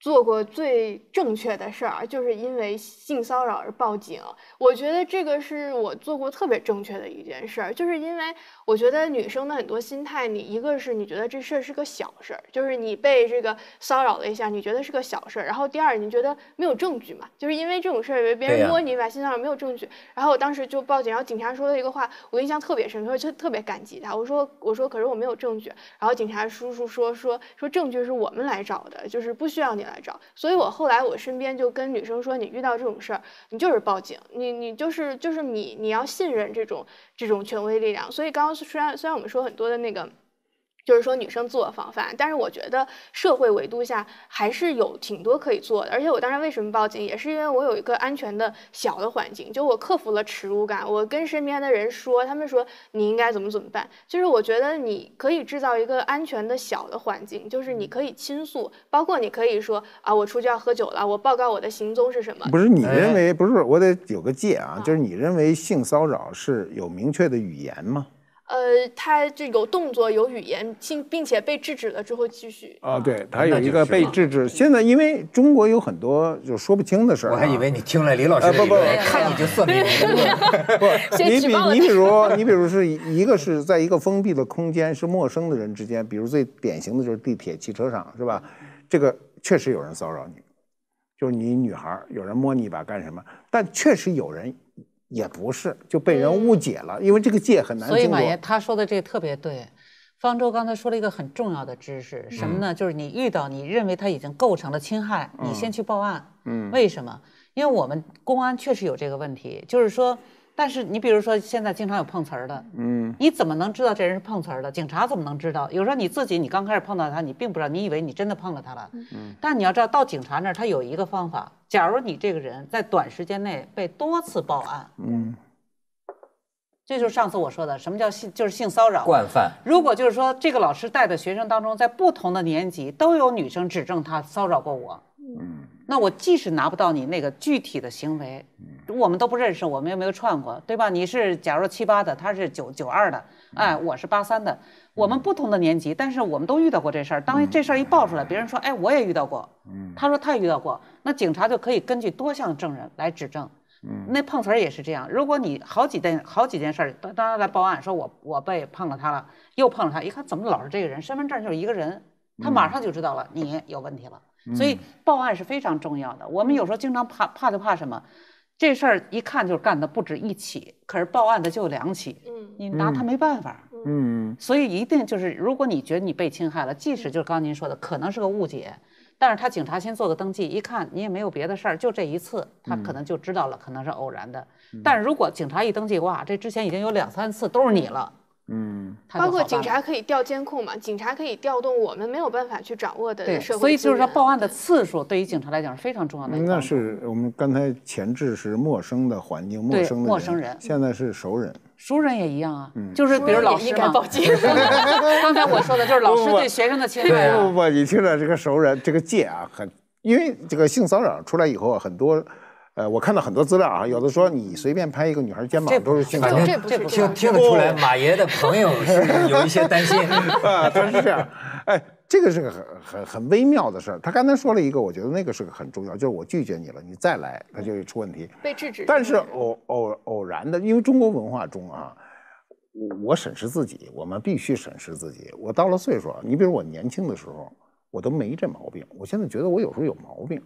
做过最正确的事儿，就是因为性骚扰而报警。我觉得这个是我做过特别正确的一件事儿，就是因为我觉得女生的很多心态，你一个是你觉得这事儿是个小事儿，就是你被这个骚扰了一下，你觉得是个小事儿。然后第二，你觉得没有证据嘛，就是因为这种事儿被别人摸你、把性骚扰，没有证据。然后我当时就报警，然后警察说了一个话，我印象特别深刻，就特别感激他。我说我说可是我没有证据。然后警察叔叔说说说证据是我们来找的，就是不需要你。来找，所以我后来我身边就跟女生说，你遇到这种事儿，你就是报警，你你就是就是你你要信任这种这种权威力量。所以刚刚虽然虽然我们说很多的那个。就是说女生自我防范，但是我觉得社会维度下还是有挺多可以做的。而且我当时为什么报警，也是因为我有一个安全的小的环境，就我克服了耻辱感，我跟身边的人说，他们说你应该怎么怎么办。就是我觉得你可以制造一个安全的小的环境，就是你可以倾诉，包括你可以说啊，我出去要喝酒了，我报告我的行踪是什么。不是你认为不是我得有个界啊，就是你认为性骚扰是有明确的语言吗？呃，他就有动作，有语言，并并且被制止了之后继续啊，对他有一个被制止。现在因为中国有很多就说不清的事儿，我还以为你听了李老师不不不，看你就算 了。不，你比 你比如你比如是一个是在一个封闭的空间，是陌生的人之间，比如最典型的就是地铁、汽车上，是吧？这个确实有人骚扰你，就是你女孩，有人摸你一把干什么？但确实有人。也不是，就被人误解了，因为这个界很难。所以马爷他说的这个特别对，方舟刚才说了一个很重要的知识，什么呢？就是你遇到你认为他已经构成了侵害，你先去报案。嗯，为什么？因为我们公安确实有这个问题，就是说。但是你比如说，现在经常有碰瓷儿的，嗯，你怎么能知道这人是碰瓷儿的？警察怎么能知道？有时候你自己，你刚开始碰到他，你并不知道，你以为你真的碰了他了，嗯。但你要知道，到警察那儿，他有一个方法。假如你这个人在短时间内被多次报案，嗯，这就是上次我说的，什么叫性，就是性骚扰惯犯。如果就是说，这个老师带的学生当中，在不同的年级都有女生指证他骚扰过我，嗯。那我即使拿不到你那个具体的行为，我们都不认识，我们又没有串过，对吧？你是假如七八的，他是九九二的，哎，我是八三的，我们不同的年级，但是我们都遇到过这事儿。当这事儿一爆出来，别人说，哎，我也遇到过，他说他也遇到过，那警察就可以根据多项证人来指证。那碰瓷儿也是这样，如果你好几件好几件事儿，当当来报案说，我我被碰了他了，又碰了他，一看怎么老是这个人，身份证就是一个人，他马上就知道了，你有问题了。所以报案是非常重要的。我们有时候经常怕怕就怕什么，这事儿一看就是干的不止一起，可是报案的就两起，你拿他没办法，嗯。所以一定就是，如果你觉得你被侵害了，即使就是刚您说的可能是个误解，但是他警察先做个登记，一看你也没有别的事儿，就这一次，他可能就知道了，可能是偶然的。但是如果警察一登记，哇，这之前已经有两三次都是你了。嗯，包括警察可以调监控嘛？警察可以调动我们没有办法去掌握的社会。对，所以就是说报案的次数对于警察来讲是非常重要的。那是我们刚才前置是陌生的环境，陌生的陌生人，现在是熟人，熟人也一样啊，就是比如老师嘛，报警。刚才我说的就是老师对学生的侵害。不不不，你听着，这个熟人这个界啊，很，因为这个性骚扰出来以后啊，很多。呃，我看到很多资料啊，有的说你随便拍一个女孩肩膀，都是，反正听听得出来，马爷的朋友是有一些担心 啊，是这样，哎，这个是个很很很微妙的事儿。他刚才说了一个，我觉得那个是个很重要，就是我拒绝你了，你再来，他就出问题，被制止。但是偶偶偶然的，因为中国文化中啊，我审视自己，我们必须审视自己。我到了岁数你比如我年轻的时候，我都没这毛病，我现在觉得我有时候有毛病。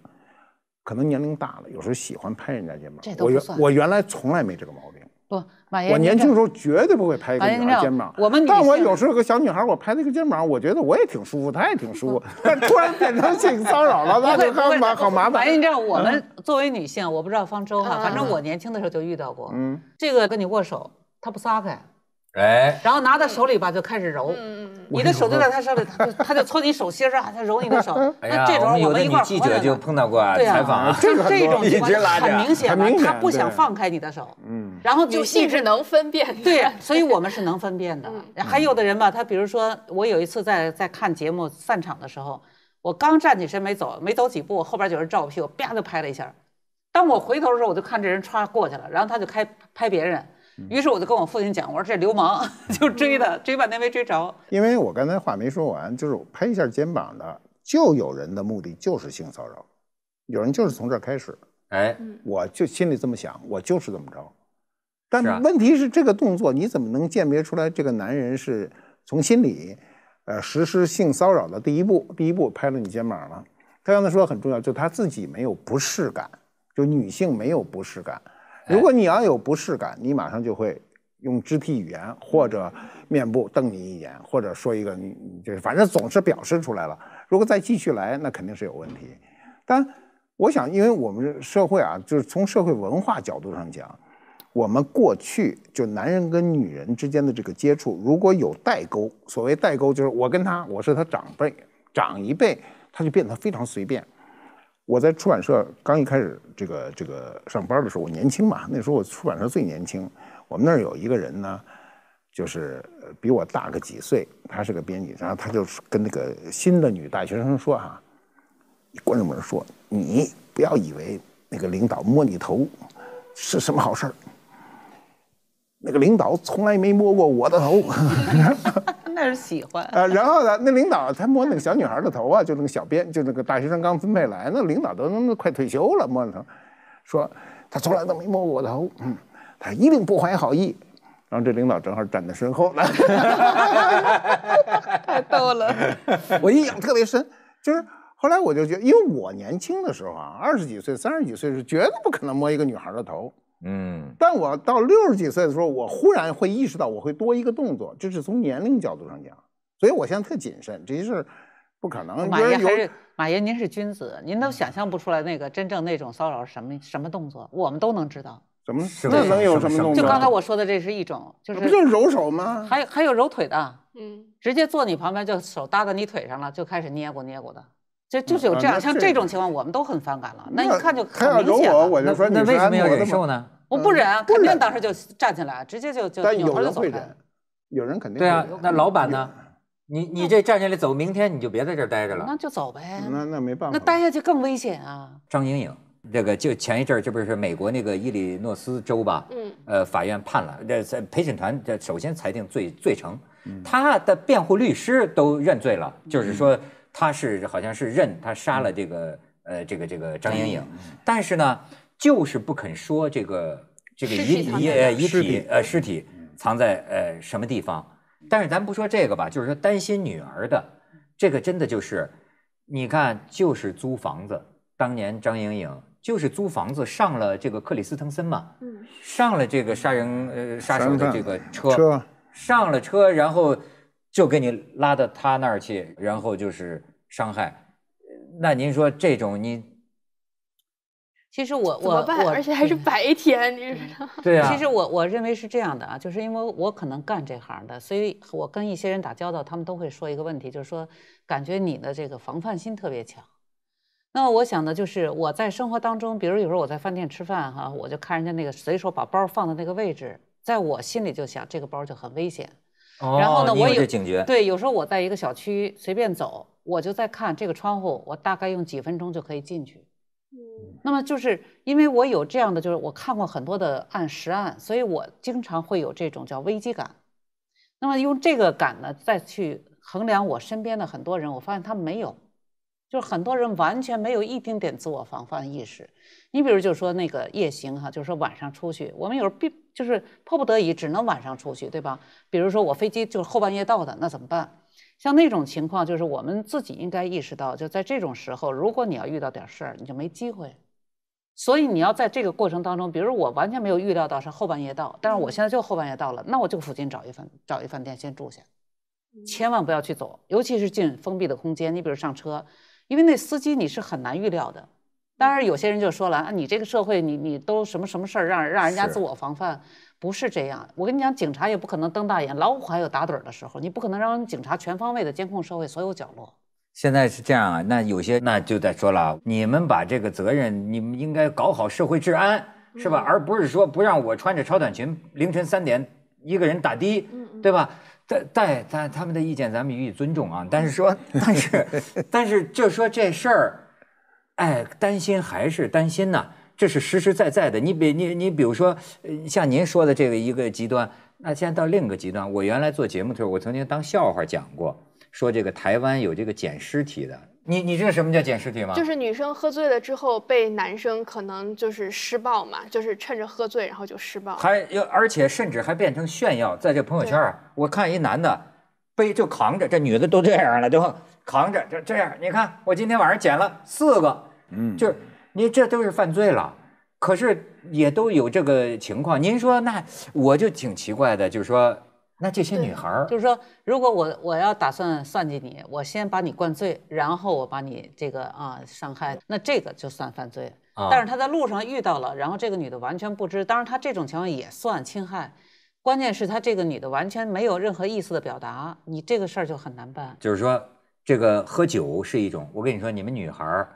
可能年龄大了，有时候喜欢拍人家肩膀。我原我原来从来没这个毛病。不，马爷，我年轻的时候绝对不会拍人家肩膀。我们，但我有时候有个小女孩，我拍那个肩膀，我觉得我也挺舒服，她也挺舒服。但突然变成性骚扰了，那就干嘛？好麻烦。马知道我们作为女性，我不知道方舟哈，反正我年轻的时候就遇到过。嗯，这个跟你握手，他不撒开。哎，然后拿在手里吧，就开始揉。你的手就在他手里，他就他就搓你手心啊，他揉你的手。哎们一块记者就碰到过采访，这种这种很明显嘛，他不想放开你的手。嗯，然后就细致能分辨。对，所以我们是能分辨的。还有的人吧，他比如说我有一次在在看节目散场的时候，我刚站起身没走没走几步，后边就人照我屁股，啪就拍了一下。当我回头的时候，我就看这人歘过去了，然后他就开拍别人。于是我就跟我父亲讲，我说这流氓 就追的，追半天没追着。因为我刚才话没说完，就是拍一下肩膀的，就有人的目的就是性骚扰，有人就是从这儿开始。哎，我就心里这么想，我就是这么着。但问题是，这个动作你怎么能鉴别出来？这个男人是从心里，呃，实施性骚扰的第一步，第一步拍了你肩膀了。他刚才说很重要，就他自己没有不适感，就女性没有不适感。如果你要有不适感，你马上就会用肢体语言或者面部瞪你一眼，或者说一个你，就是反正总是表示出来了。如果再继续来，那肯定是有问题。但我想，因为我们社会啊，就是从社会文化角度上讲，我们过去就男人跟女人之间的这个接触，如果有代沟，所谓代沟就是我跟他，我是他长辈，长一辈，他就变得非常随便。我在出版社刚一开始这个这个上班的时候，我年轻嘛，那时候我出版社最年轻。我们那儿有一个人呢，就是比我大个几岁，他是个编辑，然后他就跟那个新的女大学生说啊，关着门说，你不要以为那个领导摸你头是什么好事儿，那个领导从来没摸过我的头。那是喜欢啊，然后呢，那领导他摸那个小女孩的头啊，就那个小编，就那个大学生刚分配来，那领导都那快退休了，摸头，说他从来都没摸过我头，嗯，他一定不怀好意。然后这领导正好站在身后呢，太逗了，我印象特别深，就是后来我就觉得，因为我年轻的时候啊，二十几岁、三十几岁是绝对不可能摸一个女孩的头。嗯，但我到六十几岁的时候，我忽然会意识到我会多一个动作，这是从年龄角度上讲，所以我现在特谨慎这些事不可能。马爷还是马爷，您是君子，您都想象不出来那个真正那种骚扰什么什么动作，我们都能知道。什么那能有什么？就刚才我说的，这是一种，就是就揉手吗？还有还有揉腿的，嗯，直接坐你旁边就手搭在你腿上了，就开始捏过捏过的，就就是有这样像这种情况，我们都很反感了。那一看就他要揉我，我就说那为什么要忍受呢？我不忍，肯定当时就站起来，直接就就扭头走有人会忍，有人肯定。对啊，那老板呢？你你这站起来走，明天你就别在这儿待着了。那就走呗。那那没办法。那待下去更危险啊。张莹莹，这个就前一阵儿，这不是美国那个伊利诺斯州吧？嗯。呃，法院判了，这在陪审团这首先裁定罪罪成，他的辩护律师都认罪了，就是说他是好像是认他杀了这个呃这个这个张莹莹，但是呢。就是不肯说这个这个遗遗呃遗体呃尸体藏在呃什么地方，但是咱不说这个吧，就是说担心女儿的这个真的就是，你看就是租房子，当年张莹颖就是租房子上了这个克里斯滕森嘛，嗯，上了这个杀人呃杀手的这个车，车上了车，然后就给你拉到他那儿去，然后就是伤害，那您说这种你。其实我我我，而且还是白 天，你知道吗？对呀。其实我我认为是这样的啊，就是因为我可能干这行的，所以我跟一些人打交道，他们都会说一个问题，就是说感觉你的这个防范心特别强。那么我想呢，就是我在生活当中，比如有时候我在饭店吃饭哈，我就看人家那个随手把包放在那个位置，在我心里就想这个包就很危险。哦，你特别警觉。对，有时候我在一个小区随便走，我就在看这个窗户，我大概用几分钟就可以进去。那么就是因为我有这样的，就是我看过很多的案实案，所以我经常会有这种叫危机感。那么用这个感呢，再去衡量我身边的很多人，我发现他们没有，就是很多人完全没有一丁点自我防范意识。你比如就是说那个夜行哈，就是说晚上出去，我们有时候必就是迫不得已只能晚上出去，对吧？比如说我飞机就是后半夜到的，那怎么办？像那种情况，就是我们自己应该意识到，就在这种时候，如果你要遇到点事儿，你就没机会。所以你要在这个过程当中，比如我完全没有预料到是后半夜到，但是我现在就后半夜到了，那我就附近找一饭找一饭店先住下，千万不要去走，尤其是进封闭的空间。你比如上车，因为那司机你是很难预料的。当然，有些人就说了啊，你这个社会，你你都什么什么事儿让让人家自我防范，不是这样。我跟你讲，警察也不可能瞪大眼，老虎还有打盹的时候，你不可能让警察全方位的监控社会所有角落。现在是这样啊，那有些那就得说了，你们把这个责任，你们应该搞好社会治安，是吧？而不是说不让我穿着超短裙，凌晨三点一个人打的，对吧？但但但他们的意见，咱们予以尊重啊。但是说，但是但是就说这事儿。哎，担心还是担心呢，这是实实在在的。你比你你比如说，像您说的这个一个极端，那现在到另一个极端。我原来做节目的时候，我曾经当笑话讲过，说这个台湾有这个捡尸体的。你你知道什么叫捡尸体吗？就是女生喝醉了之后被男生可能就是施暴嘛，就是趁着喝醉然后就施暴。还要而且甚至还变成炫耀，在这朋友圈啊，我看一男的背就扛着这女的都这样了，对吧？扛着就这样，你看我今天晚上捡了四个，嗯，就是你这都是犯罪了，可是也都有这个情况。您说那我就挺奇怪的，就是说那这些女孩儿，就是说如果我我要打算算计你，我先把你灌醉，然后我把你这个啊伤害，那这个就算犯罪。但是他在路上遇到了，然后这个女的完全不知，当然他这种情况也算侵害，关键是他这个女的完全没有任何意思的表达，你这个事儿就很难办。就是说。这个喝酒是一种，我跟你说，你们女孩儿，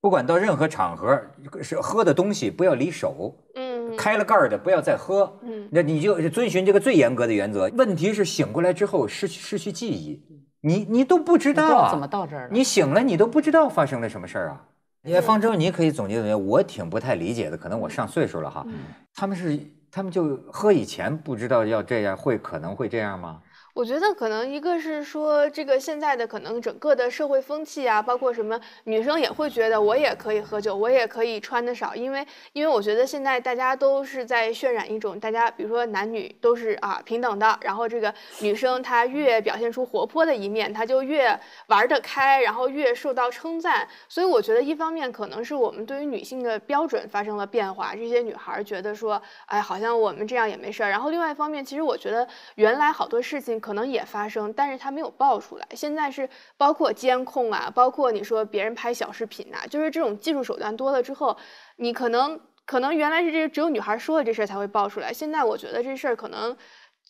不管到任何场合，是喝的东西不要离手，嗯，开了盖儿的不要再喝，嗯，那你就遵循这个最严格的原则。问题是醒过来之后失失去记忆，你你都不知道怎么到这儿了。你醒了，你都不知道发生了什么事儿啊？因为方舟，你可以总结总结，我挺不太理解的，可能我上岁数了哈。他们是他们就喝以前不知道要这样，会可能会这样吗？我觉得可能一个是说，这个现在的可能整个的社会风气啊，包括什么，女生也会觉得我也可以喝酒，我也可以穿的少，因为因为我觉得现在大家都是在渲染一种大家，比如说男女都是啊平等的，然后这个女生她越表现出活泼的一面，她就越玩得开，然后越受到称赞。所以我觉得一方面可能是我们对于女性的标准发生了变化，这些女孩儿觉得说，哎，好像我们这样也没事儿。然后另外一方面，其实我觉得原来好多事情。可能也发生，但是他没有爆出来。现在是包括监控啊，包括你说别人拍小视频呐，就是这种技术手段多了之后，你可能可能原来是这只有女孩说了这事儿才会爆出来。现在我觉得这事儿可能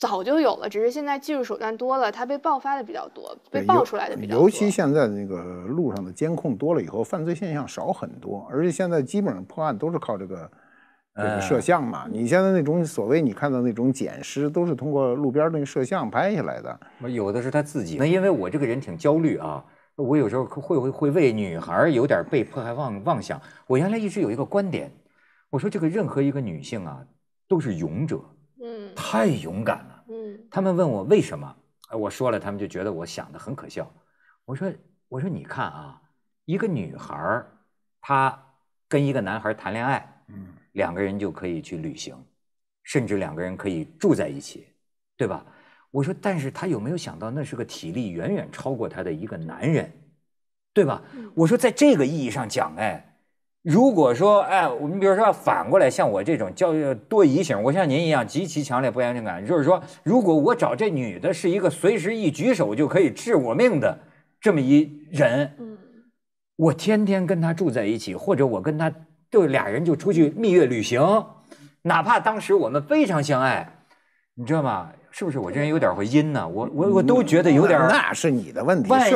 早就有了，只是现在技术手段多了，它被爆发的比较多，被爆出来的比较多。尤其现在那个路上的监控多了以后，犯罪现象少很多，而且现在基本上破案都是靠这个。摄像嘛，你现在那种所谓你看到那种捡尸，都是通过路边那个摄像拍下来的。有的是他自己。那因为我这个人挺焦虑啊，我有时候会会会为女孩有点被迫害妄妄想。我原来一直有一个观点，我说这个任何一个女性啊，都是勇者，嗯，太勇敢了，嗯。他们问我为什么？我说了，他们就觉得我想的很可笑。我说我说你看啊，一个女孩，她跟一个男孩谈恋爱，嗯。两个人就可以去旅行，甚至两个人可以住在一起，对吧？我说，但是他有没有想到，那是个体力远远超过他的一个男人，对吧？我说，在这个意义上讲，哎，如果说，哎，我们比如说反过来，像我这种叫多疑型，我像您一样极其强烈不安全感，就是说，如果我找这女的是一个随时一举手就可以治我命的这么一人，嗯，我天天跟她住在一起，或者我跟她就俩人就出去蜜月旅行，哪怕当时我们非常相爱，你知道吗？是不是我这人有点会阴呢？我我我都觉得有点。那是你的问题。万一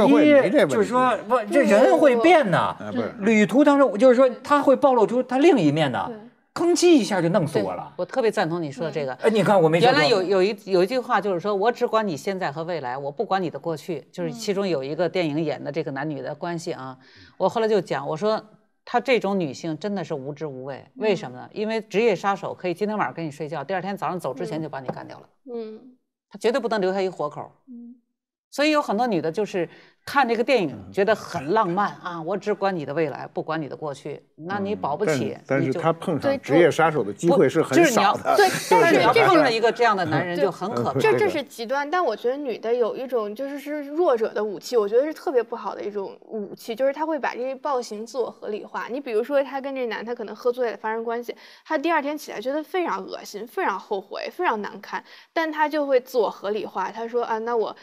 就是说，这人会变呢？旅途当中，就是说他会暴露出他另一面呢。吭叽一下就弄死我了。我特别赞同你说的这个。哎，你看我没。原来有有一有一句话就是说，我只管你现在和未来，我不管你的过去。就是其中有一个电影演的这个男女的关系啊，我后来就讲，我说。她这种女性真的是无知无畏，为什么呢？因为职业杀手可以今天晚上跟你睡觉，第二天早上走之前就把你干掉了。嗯，他绝对不能留下一活口。嗯。所以有很多女的，就是看这个电影觉得很浪漫啊。我只管你的未来，不管你的过去，那你保不起。但是她碰上职业杀手的机会是很少的。对，但是你这碰上一个这样的男人就很可怕。这这是极端，但我觉得女的有一种就是是弱者的武器，我觉得是特别不好的一种武器，就是她会把这些暴行自我合理化。你比如说，她跟这男他可能喝醉了发生关系，他第二天起来觉得非常恶心、非常后悔、非常难堪，但他就会自我合理化，他说啊，那我。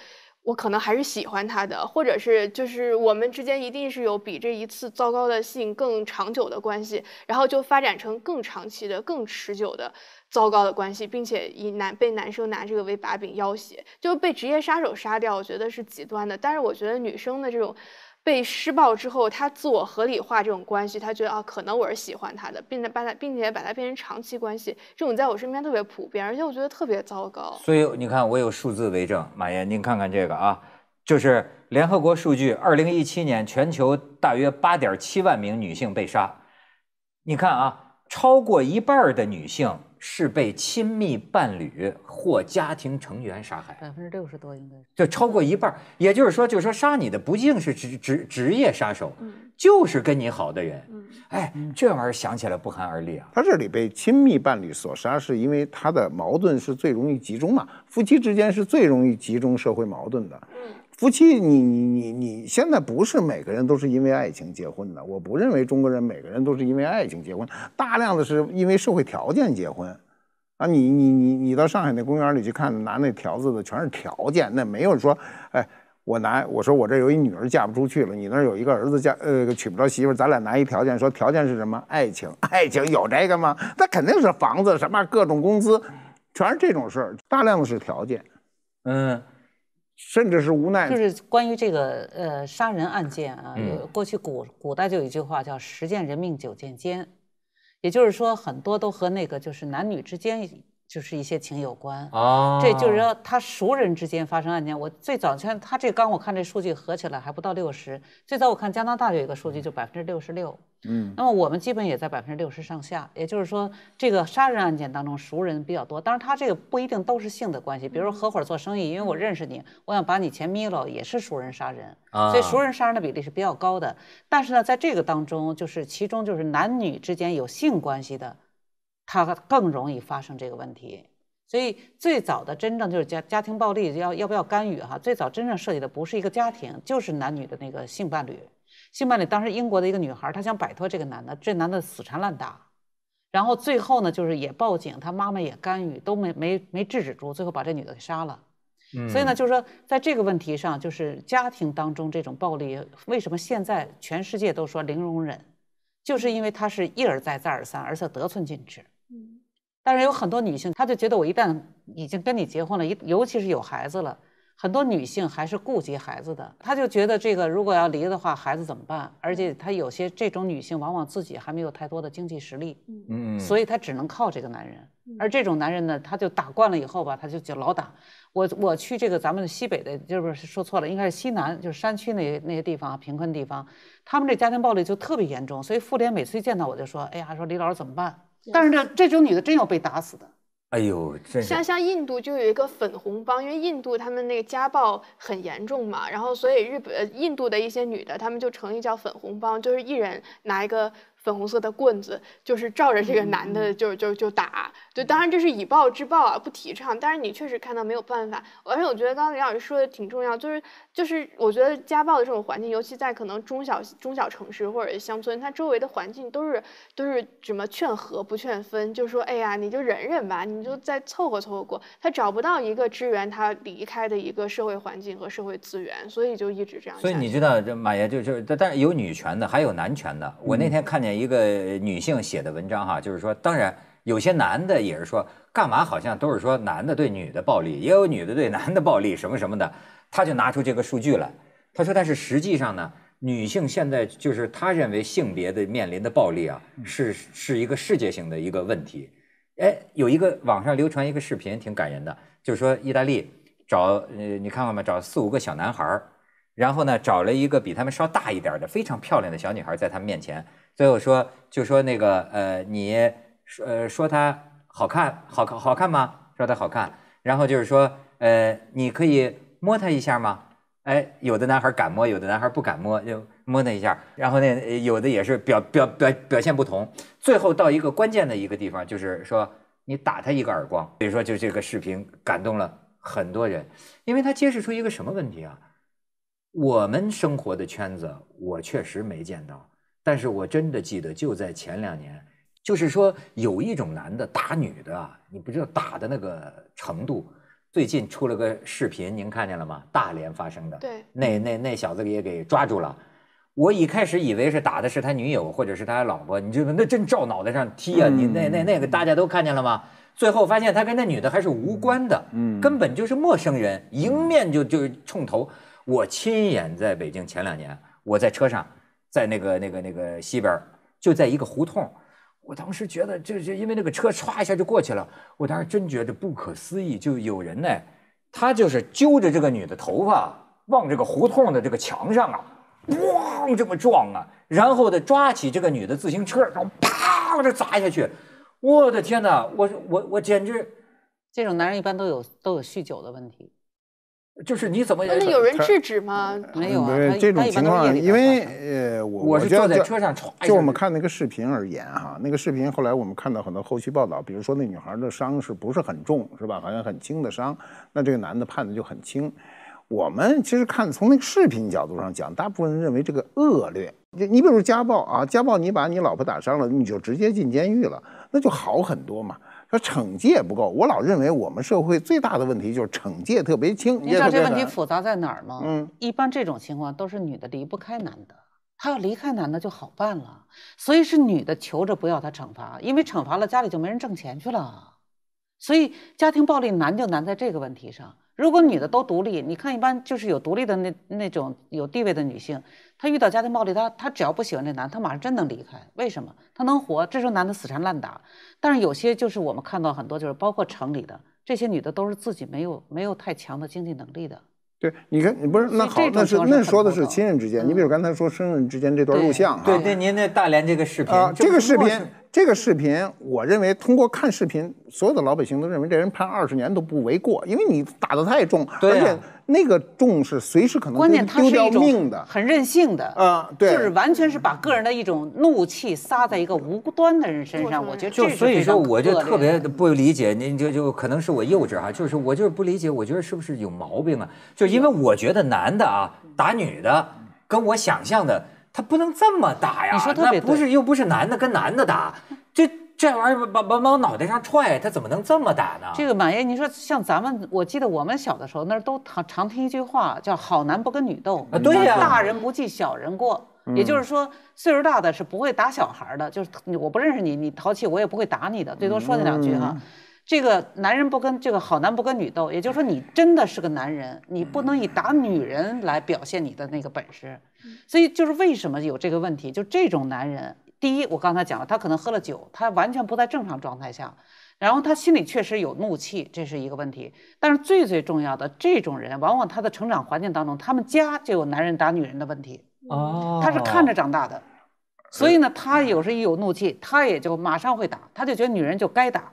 我可能还是喜欢他的，或者是就是我们之间一定是有比这一次糟糕的信更长久的关系，然后就发展成更长期的、更持久的糟糕的关系，并且以男被男生拿这个为把柄要挟，就被职业杀手杀掉，我觉得是极端的。但是我觉得女生的这种。被施暴之后，他自我合理化这种关系，他觉得啊，可能我是喜欢他的，并且把他，并且把他变成长期关系，这种在我身边特别普遍，而且我觉得特别糟糕。所以你看，我有数字为证，马岩，您看看这个啊，就是联合国数据，二零一七年全球大约八点七万名女性被杀。你看啊。超过一半的女性是被亲密伴侣或家庭成员杀害，百分之六十多应该是。就超过一半，也就是说，就是说杀你的不净是职职职业杀手，就是跟你好的人，哎，这玩意儿想起来不寒而栗啊。他这里被亲密伴侣所杀，是因为他的矛盾是最容易集中嘛，夫妻之间是最容易集中社会矛盾的，嗯。夫妻，你你你你现在不是每个人都是因为爱情结婚的。我不认为中国人每个人都是因为爱情结婚，大量的是因为社会条件结婚。啊，你你你你到上海那公园里去看，拿那条子的全是条件，那没有说，哎，我拿我说我这有一女儿嫁不出去了，你那有一个儿子嫁呃娶不着媳妇，咱俩拿一条件说条件是什么？爱情？爱情有这个吗？那肯定是房子什么各种工资，全是这种事儿，大量的是条件，嗯。甚至是无奈。就是关于这个呃杀人案件啊，有过去古古代就有一句话叫“十见人命九见奸”，也就是说很多都和那个就是男女之间。就是一些情有关啊，这就是说他熟人之间发生案件。我最早像他这刚我看这数据合起来还不到六十，最早我看加拿大有一个数据就百分之六十六，嗯，那么我们基本也在百分之六十上下。也就是说，这个杀人案件当中熟人比较多，当然他这个不一定都是性的关系，比如合伙做生意，因为我认识你，我想把你钱眯了也是熟人杀人，所以熟人杀人的比例是比较高的。但是呢，在这个当中，就是其中就是男女之间有性关系的。他更容易发生这个问题，所以最早的真正就是家家庭暴力要要不要干预哈？最早真正涉及的不是一个家庭，就是男女的那个性伴侣。性伴侣当时英国的一个女孩，她想摆脱这个男的，这男的死缠烂打，然后最后呢，就是也报警，她妈妈也干预，都没没没制止住，最后把这女的给杀了。所以呢，就是说在这个问题上，就是家庭当中这种暴力，为什么现在全世界都说零容忍，就是因为它是一而再再而三，而且得寸进尺。嗯，但是有很多女性，她就觉得我一旦已经跟你结婚了，尤其是有孩子了，很多女性还是顾及孩子的，她就觉得这个如果要离的话，孩子怎么办？而且她有些这种女性，往往自己还没有太多的经济实力，嗯，所以她只能靠这个男人。而这种男人呢，他就打惯了以后吧，他就就老打我。我去这个咱们西北的，就不是说错了，应该是西南，就是山区那些那些地方，贫困地方，他们这家庭暴力就特别严重。所以妇联每次见到我就说，哎呀，说李老师怎么办？但是这这种女的真要被打死的，哎呦，像像印度就有一个粉红帮，因为印度他们那个家暴很严重嘛，然后所以日本印度的一些女的，她们就成立叫粉红帮，就是一人拿一个粉红色的棍子，就是照着这个男的就就就打。当然这是以暴制暴啊，不提倡。但是你确实看到没有办法，而且我觉得刚刚李老师说的挺重要，就是就是我觉得家暴的这种环境，尤其在可能中小中小城市或者乡村，它周围的环境都是都是什么劝和不劝分，就说哎呀你就忍忍吧，你就再凑合凑合过。他找不到一个支援他离开的一个社会环境和社会资源，所以就一直这样。所以你知道，这马爷就就，但是有女权的，还有男权的。我那天看见一个女性写的文章哈，就是说当然。有些男的也是说，干嘛好像都是说男的对女的暴力，也有女的对男的暴力什么什么的，他就拿出这个数据来。他说，但是实际上呢，女性现在就是他认为性别的面临的暴力啊，是是一个世界性的一个问题。哎，有一个网上流传一个视频，挺感人的，就是说意大利找，你看过吗？找四五个小男孩，然后呢，找了一个比他们稍大一点的非常漂亮的小女孩在他们面前。最后说，就说那个呃，你。说呃说他好看好看好看吗？说他好看，然后就是说呃，你可以摸他一下吗？哎，有的男孩敢摸，有的男孩不敢摸，就摸他一下。然后呢，有的也是表表表表现不同。最后到一个关键的一个地方，就是说你打他一个耳光。比如说，就这个视频感动了很多人，因为他揭示出一个什么问题啊？我们生活的圈子，我确实没见到，但是我真的记得，就在前两年。就是说，有一种男的打女的啊，你不知道打的那个程度。最近出了个视频，您看见了吗？大连发生的，对，那那那小子也给抓住了。我一开始以为是打的是他女友或者是他老婆，你知道那真照脑袋上踢啊！你那那那个大家都看见了吗？最后发现他跟那女的还是无关的，嗯，根本就是陌生人，迎面就就冲头。我亲眼在北京前两年，我在车上，在那个那个那个西边，就在一个胡同。我当时觉得，就就因为那个车唰一下就过去了，我当时真觉得不可思议。就有人呢，他就是揪着这个女的头发，往这个胡同的这个墙上啊，咣这么撞啊，然后呢抓起这个女的自行车，然后啪我这砸下去。我的天哪，我我我简直！这种男人一般都有都有酗酒的问题。就是你怎么？那有人制止吗？没有。这种情况，因为呃，我我是坐在车上。就我们看那个视频而言哈，那个视频后来我们看到很多后续报道，比如说那女孩的伤是不是很重，是吧？好像很轻的伤。那这个男的判的就很轻。我们其实看从那个视频角度上讲，大部分人认为这个恶劣。你你比如家暴啊，家暴你把你老婆打伤了，你就直接进监狱了，那就好很多嘛。说惩戒不够，我老认为我们社会最大的问题就是惩戒特别轻。你知道这问题复杂在哪儿吗？嗯，一般这种情况都是女的离不开男的，她要离开男的就好办了，所以是女的求着不要他惩罚，因为惩罚了家里就没人挣钱去了，所以家庭暴力难就难在这个问题上。如果女的都独立，你看一般就是有独立的那那种有地位的女性，她遇到家庭暴力，她她只要不喜欢这男，她马上真能离开。为什么她能活？这时候男的死缠烂打，但是有些就是我们看到很多就是包括城里的这些女的，都是自己没有没有太强的经济能力的。对，你看你不是那好，那是那说的是亲人之间。你比如刚才说生人之间这段录像，啊，对对，您那大连这个视频，啊，这个视频，这个视频，我认为通过看视频，所有的老百姓都认为这人判二十年都不为过，因为你打得太重，而且。那个重是随时可能丢掉命的，很任性的，对，就是完全是把个人的一种怒气撒在一个无端的人身上。我觉得就所以说，我就特别不理解，您就就可能是我幼稚哈，就是我就是不理解，我觉得是不是有毛病啊？就因为我觉得男的啊打女的，跟我想象的他不能这么打呀，你说那不是又不是男的跟男的打。这玩意儿往往脑袋上踹，他怎么能这么打呢？这个满爷，你说像咱们，我记得我们小的时候，那都常常听一句话，叫“好男不跟女斗”，对呀，大人不计小人过，也就是说，岁数大的是不会打小孩的，就是我不认识你，你淘气，我也不会打你的，最多说你两句哈。这个男人不跟这个好男不跟女斗，也就是说，你真的是个男人，你不能以打女人来表现你的那个本事，所以就是为什么有这个问题，就这种男人。第一，我刚才讲了，他可能喝了酒，他完全不在正常状态下。然后他心里确实有怒气，这是一个问题。但是最最重要的，这种人往往他的成长环境当中，他们家就有男人打女人的问题。哦。他是看着长大的，所以呢，他有时一有怒气，他也就马上会打，他就觉得女人就该打。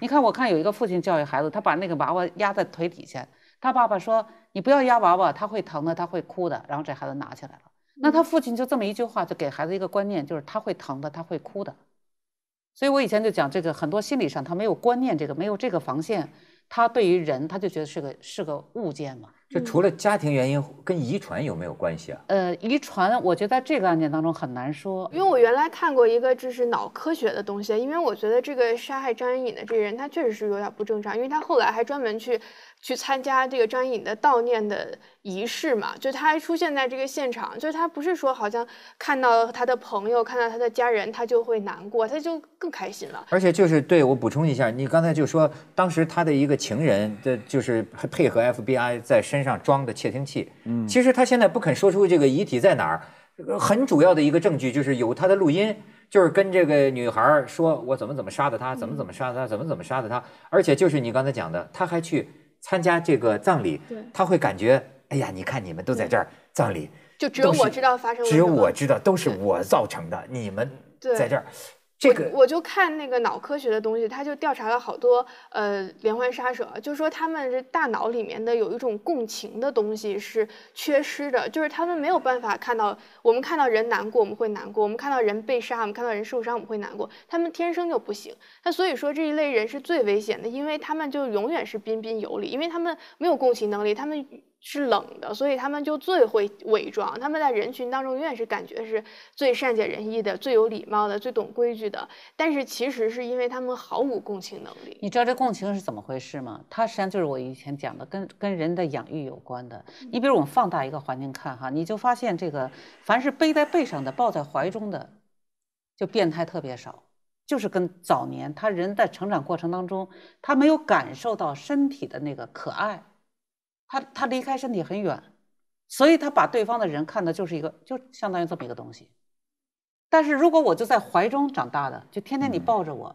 你看，我看有一个父亲教育孩子，他把那个娃娃压在腿底下，他爸爸说：“你不要压娃娃，他会疼的，他会哭的。”然后这孩子拿起来了。那他父亲就这么一句话，就给孩子一个观念，就是他会疼的，他会哭的。所以我以前就讲这个，很多心理上他没有观念，这个没有这个防线，他对于人他就觉得是个是个物件嘛。这除了家庭原因，跟遗传有没有关系啊？呃，遗传，我觉得在这个案件当中很难说。因为我原来看过一个就是脑科学的东西，因为我觉得这个杀害张颖的这个人，他确实是有点不正常，因为他后来还专门去去参加这个张颖的悼念的仪式嘛，就他还出现在这个现场，就他不是说好像看到他的朋友、看到他的家人，他就会难过，他就更开心了。而且就是对我补充一下，你刚才就说当时他的一个情人，这就是配合 FBI 在身。身上装的窃听器，嗯，其实他现在不肯说出这个遗体在哪儿，很主要的一个证据就是有他的录音，就是跟这个女孩说，我怎么怎么杀的她，怎么怎么杀的她，怎么怎么杀的她，而且就是你刚才讲的，他还去参加这个葬礼，他会感觉，哎呀，你看你们都在这儿葬礼，就只有我知道发生，只有我知道都是我造成的，你们在这儿。这个我就看那个脑科学的东西，他就调查了好多呃连环杀手，就说他们这大脑里面的有一种共情的东西是缺失的，就是他们没有办法看到我们看到人难过我们会难过，我们看到人被杀，我们看到人受伤我们会难过，他们天生就不行。那所以说这一类人是最危险的，因为他们就永远是彬彬有礼，因为他们没有共情能力，他们。是冷的，所以他们就最会伪装。他们在人群当中永远是感觉是最善解人意的、最有礼貌的、最懂规矩的。但是其实是因为他们毫无共情能力。你知道这共情是怎么回事吗？它实际上就是我以前讲的，跟跟人的养育有关的。你比如我们放大一个环境看哈，你就发现这个凡是背在背上的、抱在怀中的，就变态特别少。就是跟早年他人在成长过程当中，他没有感受到身体的那个可爱。他他离开身体很远，所以他把对方的人看的就是一个，就相当于这么一个东西。但是如果我就在怀中长大的，就天天你抱着我，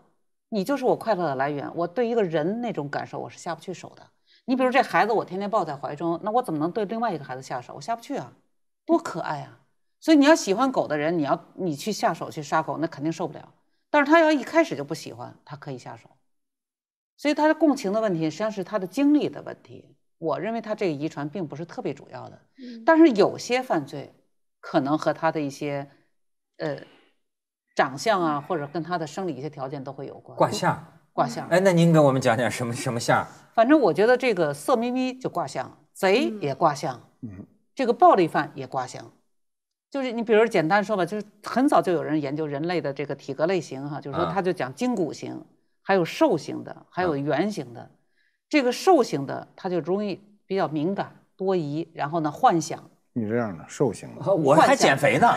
你就是我快乐的来源。我对一个人那种感受，我是下不去手的。你比如这孩子，我天天抱在怀中，那我怎么能对另外一个孩子下手？我下不去啊，多可爱啊！所以你要喜欢狗的人，你要你去下手去杀狗，那肯定受不了。但是他要一开始就不喜欢，他可以下手。所以他的共情的问题，实际上是他的经历的问题。我认为他这个遗传并不是特别主要的，但是有些犯罪可能和他的一些呃长相啊，或者跟他的生理一些条件都会有关。卦相，卦相。哎，那您给我们讲讲什么什么相？反正我觉得这个色眯眯就卦相，贼也卦相，嗯，这个暴力犯也卦相。就是你比如简单说吧，就是很早就有人研究人类的这个体格类型哈，就是说他就讲筋骨型，还有兽型的，还有圆型的。这个兽型的，他就容易比较敏感、多疑，然后呢，幻想。你这样的兽型的，我还减肥呢。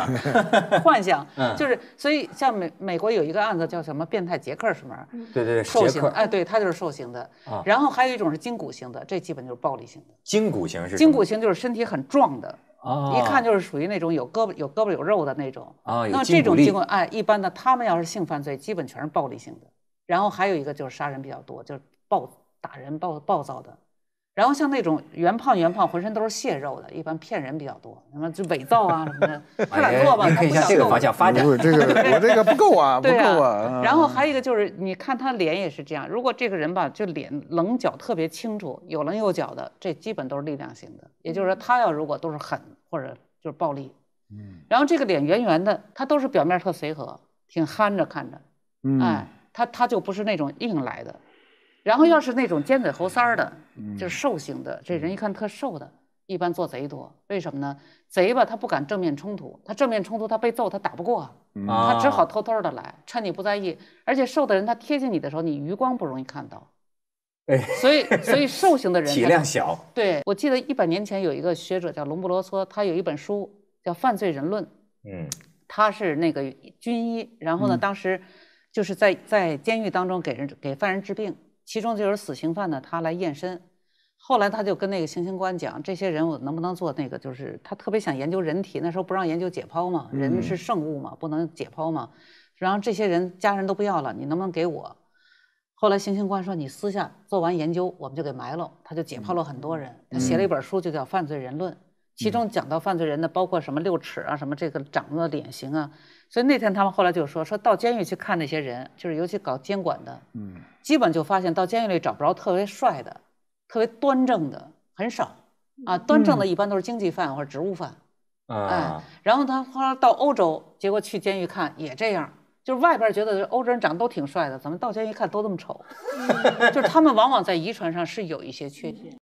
幻想 就是，所以像美美国有一个案子叫什么变态杰克什么？对对对，兽型。哎，对他就是兽型的。然后还有一种是筋骨型的，这基本就是暴力型的。筋骨型是？筋骨型就是身体很壮的，一看就是属于那种有胳膊、有胳膊、有肉的那种。啊，那这种情况，哎，一般的他们要是性犯罪，基本全是暴力性的。然后还有一个就是杀人比较多，就是暴。打人暴暴躁的，然后像那种圆胖圆胖，浑身都是蟹肉的，一般骗人比较多，什么就伪造啊什么的。快点做吧，他这个方向发展。这个 我这个不够啊，不够啊。然后还有一个就是，你看他脸也是这样，如果这个人吧，就脸棱角特别清楚，有棱有角的，这基本都是力量型的。也就是说，他要如果都是狠或者就是暴力，嗯。然后这个脸圆圆的，他都是表面特随和，挺憨着看着，哎，他他就不是那种硬来的。然后要是那种尖嘴猴腮儿的，就是瘦型的，这人一看特瘦的，一般做贼多。为什么呢？贼吧，他不敢正面冲突，他正面冲突他被揍，他打不过，他只好偷偷的来，趁你不在意。而且瘦的人他贴近你的时候，你余光不容易看到。哎，所以所以 瘦型的人体量小。对，我记得一百年前有一个学者叫隆布罗梭，他有一本书叫《犯罪人论》。嗯，他是那个军医，然后呢，当时就是在在监狱当中给人给犯人治病。其中就是死刑犯呢，他来验身，后来他就跟那个行刑官讲，这些人我能不能做那个？就是他特别想研究人体，那时候不让研究解剖嘛，人是圣物嘛，不能解剖嘛。然后这些人家人都不要了，你能不能给我？后来行刑官说，你私下做完研究，我们就给埋了。他就解剖了很多人，他写了一本书，就叫《犯罪人论》。其中讲到犯罪人的包括什么六尺啊，什么这个长的脸型啊，所以那天他们后来就说，说到监狱去看那些人，就是尤其搞监管的，嗯，基本就发现到监狱里找不着特别帅的，特别端正的很少，啊，端正的一般都是经济犯或者职务犯，啊，然后他后来到欧洲，结果去监狱看也这样，就是外边觉得欧洲人长得都挺帅的，怎么到监狱看都这么丑？就是他们往往在遗传上是有一些缺陷。